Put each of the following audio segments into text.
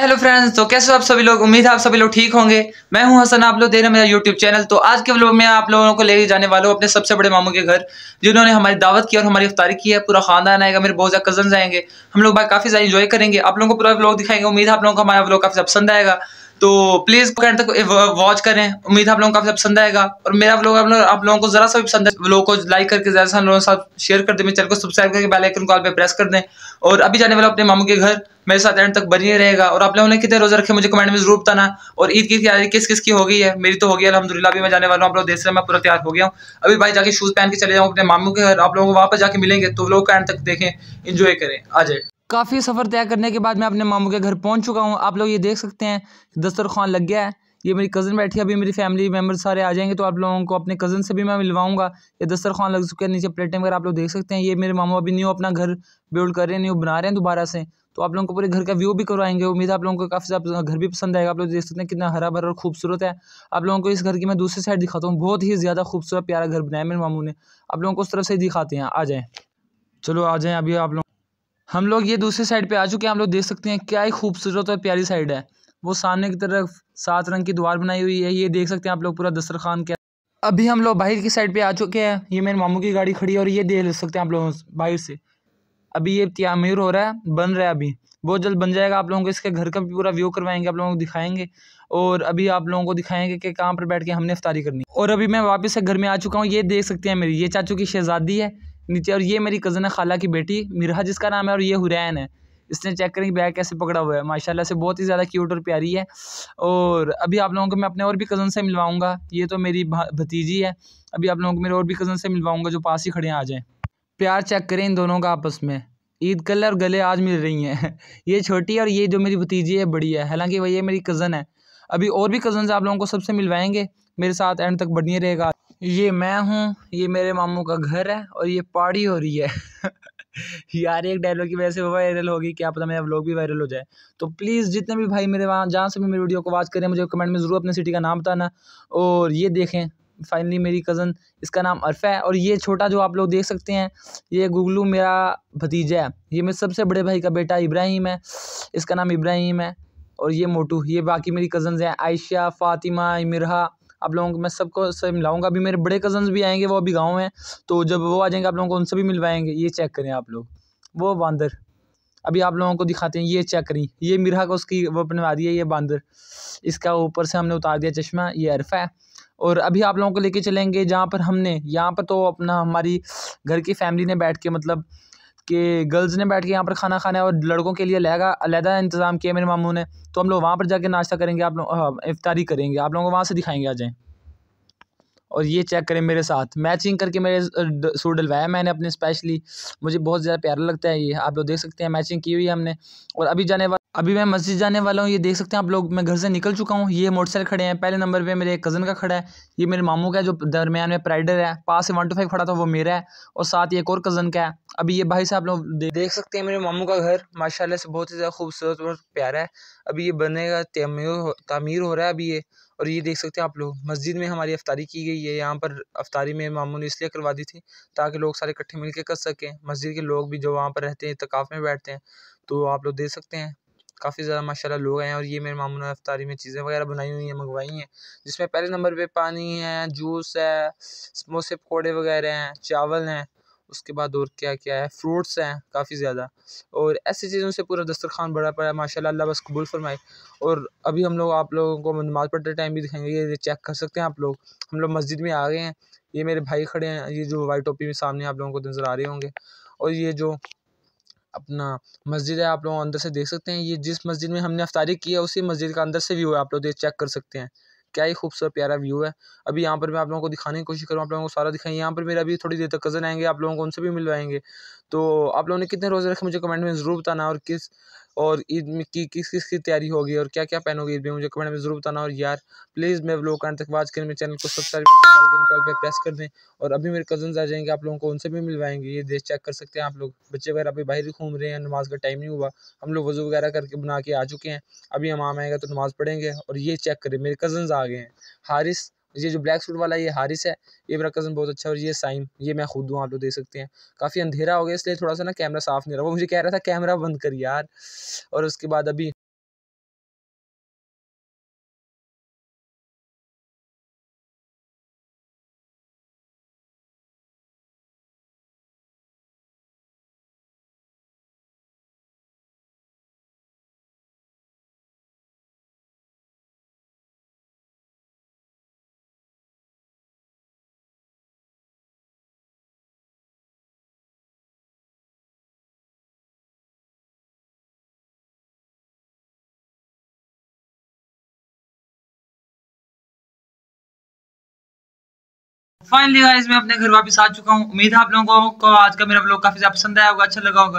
hello friends तो कैसे हो आप सभी लोग उम्मीद है आप सभी लोग ठीक होंगे मैं हूं हसन आप लोग दे रहे हैं मेरा यूट्यूब चैनल तो आज के व्लॉग में आप लोगों को ले जाने वाला हूं अपने सबसे बड़े मामू के घर जिन्होंने हमारी दावत की और हमारी इफ्तारी की है पूरा खानदान आएगा मेरे बहुत ज़्यादा कजन आएंगे हम लोग भाई काफ़ी ज़्यादा इंजॉय करेंगे आप लोगों को पूरा ब्लॉग दिखाएंगे उम्मीद है आप लोगों को हमारा ब्लॉग काफ़ी पसंद आएगा तो प्लीज़ तक वॉच करें उम्मीद है आप लोगों को काफ़ी पसंद आएगा और मेरा आप लोग आप लोगों को ज़रा सा भी पसंद है लोगों को लाइक करके ज़रा सा लोगों के साथ शेयर कर दें मेरे चैनल को सब्सक्राइब करके बेल आइकन कॉल पे प्रेस कर दें और अभी जाने वाला अपने मामू के घर मेरे साथ एंड तक बनिए रहेगा और आप लोगों ने कितने रोजा रखे मुझे कमेंट में जरूर बताना और ईद की तैयारी किस किस की हो गई है मेरी तो हो गई अलहमदिल्ला अभी मैं जाने वाला हूँ आप लोग देख रहे हैं मैं पूरा तैयार हो गया हूँ अभी भाई जाके शूज़ पहन के चले जाऊँ अपने मामू के घर आप लोगों को वापस जाके मिलेंगे तो लोग एंड तक देखें इंजॉय करें आ जाए काफ़ी सफ़र तय करने के बाद मैं अपने मामू के घर पहुंच चुका हूं आप लोग ये देख सकते हैं दस्तरखान लग गया है ये मेरी कज़न बैठी है अभी मेरी फैमिली मेम्बर सारे आ जाएंगे तो आप लोगों को अपने कज़न से भी मैं मिलवाऊंगा ये दस्तरखान लग चुके हैं नीचे प्लेटें वगैरह आप लोग देख सकते हैं ये मेरे मामू अभी न्यू अपना घर बिल्ड कर रहे हैं न्यू बना रहे हैं दोबारा से तो आप लोगों को पूरे घर का व्यू भी करवाएंगे उम्मीद आप लोगों को काफ़ी ज़्यादा घर भी पसंद आएगा आप लोग देख सकते हैं कितना हरा भरा और खूबसूरत है आप लोगों को इस घर की मैं दूसरी साइड दिखाता हूँ बहुत ही ज़्यादा खूबसूरत प्यारा घर बनाया मेरे मामू ने आप लोगों को उस तरफ से दिखाते हैं आ जाएँ चलो आ जाएँ अभी आप लोग हम लोग ये दूसरी साइड पे आ चुके हैं आप लोग देख सकते हैं क्या ही खूबसूरत और प्यारी साइड है वो सामने की तरफ सात रंग की दीवार बनाई हुई है ये देख सकते हैं आप लोग पूरा दस्तरखान क्या अभी हम लोग बाहर की साइड पे आ चुके हैं ये मेरे मामू की गाड़ी खड़ी है और ये देख सकते हैं आप लोग बाहर से अभी ये त्यामीर हो रहा है बन रहा है अभी बहुत जल्द बन जाएगा आप लोगों को इसके घर का भी पूरा व्यू करवाएंगे आप लोगों को दिखाएंगे और अभी आप लोगों को दिखाएंगे कि कहाँ पर बैठ के हमने इफ्तारी करनी और अभी मैं वापस से घर में आ चुका हूँ ये देख सकते हैं मेरी ये चाचू की शहजादी है नीचे और ये मेरी कज़न है खाला की बेटी मिरहा जिसका नाम है और ये हुरैन है इसने चेक करें कि बैग कैसे पकड़ा हुआ है माशाल्लाह से बहुत ही ज़्यादा क्यूट और प्यारी है और अभी आप लोगों को मैं अपने और भी कज़न से मिलवाऊंगा ये तो मेरी भतीजी है अभी आप लोगों को मेरे और भी कज़न से मिलवाऊंगा जो पास ही खड़े आ जाएँ प्यार चेक करें इन दोनों का आपस में ईद कल और गले आज मिल रही हैं ये छोटी है और ये जो मेरी भतीजी है बड़ी है हालांकि वही मेरी कज़न है अभी और भी कज़न आप लोगों को सबसे मिलवाएंगे मेरे साथ एंड तक बढ़िया रहेगा ये मैं हूँ ये मेरे मामू का घर है और ये पहाड़ी हो रही है यार एक डायलॉग की वजह से वायरल होगी क्या पता मेरा व्लॉग भी वायरल हो जाए तो प्लीज़ जितने भी भाई मेरे वहाँ जहाँ से भी मेरी वीडियो को वाच करें मुझे कमेंट में ज़रूर अपने सिटी का नाम बताना और ये देखें फाइनली मेरी कज़न इसका नाम अरफा है और ये छोटा जो आप लोग देख सकते हैं ये गुगलू मेरा भतीजा है ये मेरे सबसे बड़े भाई का बेटा इब्राहिम है इसका नाम इब्राहिम है और ये मोटू ये बाकी मेरी कज़न्स हैं आयशा फ़ातिमा इमरहा आप लोगों को मैं सबको से मिलाऊंगा अभी मेरे बड़े कजन भी आएंगे वो अभी गाँव में तो जब वो आ जाएंगे आप लोगों को उनसे भी मिलवाएंगे ये चेक करें आप लोग वो बंदर अभी आप लोगों को दिखाते हैं ये चेक करें ये मिरा को उसकी वो अपने दी है ये बंदर इसका ऊपर से हमने उतार दिया चश्मा ये अरफा है और अभी आप लोगों को लेके चलेंगे जहाँ पर हमने यहाँ पर तो अपना हमारी घर की फैमिली ने बैठ के मतलब कि गर्ल्स ने बैठ के यहाँ पर खाना खाना है और लड़कों के लिए लहगा अलहदा इंतज़ाम किया मेरे मामू ने तो हम लोग वहाँ पर जाके नाश्ता करेंगे आप लोग हाँ, इफ्तारी करेंगे आप लोगों को वहाँ से दिखाएंगे आ जाएँ और ये चेक करें मेरे साथ मैचिंग करके मेरे सूट डलवाया मैंने अपने स्पेशली मुझे बहुत ज़्यादा प्यारा लगता है ये आप लोग देख सकते हैं मैचिंग की हुई है हमने और अभी जाने वाला अभी मैं मस्जिद जाने वाला हूँ ये देख सकते हैं आप लोग मैं घर से निकल चुका हूँ ये मोटरसाइकिल खड़े हैं पहले नंबर पे मेरे एक कज़न का खड़ा है ये मेरे मामू का है जो दरमियान में प्राइडर है पास से वन टू फाइव खड़ा था वो मेरा है और साथ ही एक और कज़न का है अभी ये भाई से आप लोग देख सकते हैं मेरे मामू का घर माशाला से बहुत ही ज़्यादा खूबसूरत और प्यारा है अभी ये बनेगा तमीर हो रहा है अभी ये और ये देख सकते हैं आप लोग मस्जिद में हमारी अफ्तारी की गई है यहाँ पर अफ्तारी में मामू ने इसलिए करवा दी थी ताकि लोग सारे इकट्ठे मिलकर कर सकें मस्जिद के लोग भी जो वहाँ पर रहते हैं तकाफ़ में बैठते हैं तो आप लोग देख सकते हैं काफ़ी ज़्यादा माशाल्लाह लोग आए हैं और ये मेरे मामू ने अफ्तारी में चीज़ें वगैरह बनाई हुई हैं मंगवाई हैं जिसमें पहले नंबर पर पानी है जूस है समोसे पकौड़े वगैरह हैं चावल हैं उसके बाद और क्या क्या है फ्रूट्स हैं काफ़ी ज़्यादा और ऐसी चीज़ों से पूरा दस्तरखान बड़ा पड़ा है माशा अल्लाह बस कबूल फरमाए और अभी हम लोग आप लोगों को नमाज़ पढ़ते टाइम भी दिखाएंगे ये चेक कर सकते हैं आप लोग हम लोग मस्जिद में आ गए हैं ये मेरे भाई खड़े हैं ये जो वाइट टोपी में सामने आप लोगों को नज़र आ रहे होंगे और ये जो अपना मस्जिद है आप लोग अंदर से देख सकते हैं ये जिस मस्जिद में हमने अफ्तारी की है उसी मस्जिद का अंदर से व्यू है आप लोग देख चेक कर सकते हैं क्या ही खूबसूरत प्यारा व्यू है अभी यहाँ पर मैं आप लोगों को दिखाने की कोशिश करूँ आप लोगों को सारा दिखाएं यहाँ पर मेरा अभी थोड़ी देर तक कज़न आएंगे आप लोगों को उनसे भी मिलवाएंगे तो आप लोगों ने कितने रोज़े रखे मुझे कमेंट में ज़रूर बताना और किस और ईद में की किस किस की तैयारी होगी और क्या क्या पहनोगे ईद में मुझे कमेंट में ज़रूर बताना और यार प्लीज़ मेरे ब्लॉग का तक बात करें मेरे चैनल को सब्सक्राइब पे प्रेस कर दें और अभी मेरे कज़न आ जाएंगे आप लोगों को उनसे भी मिलवाएंगे ये देश चेक कर सकते हैं आप लोग बच्चे वगैरह अभी बाहर ही घूम रहे हैं नमाज का टाइम नहीं हुआ हम लोग वज़ू वगैरह करके बना के आ चुके हैं अभी हम आएगा तो नमाज़ पढ़ेंगे और ये चेक करें मेरे कजन्स आ गए हैं हारिस ये जो ब्लैक सूट वाला ये हारिस है ये मेरा कज़न बहुत अच्छा और ये साइम ये मैं खुद हूँ आप लोग देख सकते हैं काफ़ी अंधेरा हो गया इसलिए थोड़ा सा ना कैमरा साफ़ नहीं रहा वो मुझे कह रहा था कैमरा बंद कर यार और उसके बाद अभी फाइनली गाइस मैं अपने घर वापस आ चुका हूँ उम्मीद है आप लोगों को आज का मेरा ब्लॉग काफ़ी ज़्यादा पसंद आया होगा अच्छा लगा होगा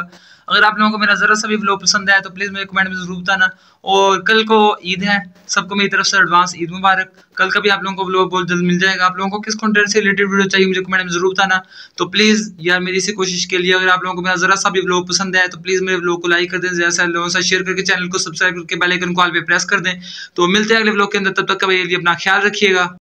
अगर आप लोगों को मेरा ज़रा सा भी ब्लॉग पसंद आया तो प्लीज़ मेरे कमेंट में ज़रूर बताना और कल को ईद है सबको मेरी तरफ से एडवांस ईद मुबारक कल का भी आप लोगों को ब्लॉग बहुत जल्द मिल जाएगा आप लोगों को किस कंटेंट से रिलेटेड वीडियो चाहिए मुझे कमेंट में ज़रूर बताना तो प्लीज़ यार मेरी इसी कोशिश के लिए अगर आप लोगों को मेरा ज़रा सा भी ब्लॉग पसंद आया तो प्लीज़ मेरे ब्लॉग को लाइक कर दें जैसे लोगों से शेयर करके चैनल को सब्सक्राइब करके बेलाइकन को आल पे प्रेस कर दें तो मिलते हैं अगले ब्लॉग के अंदर तब तक का मेरे लिए अपना ख्याल रखिएगा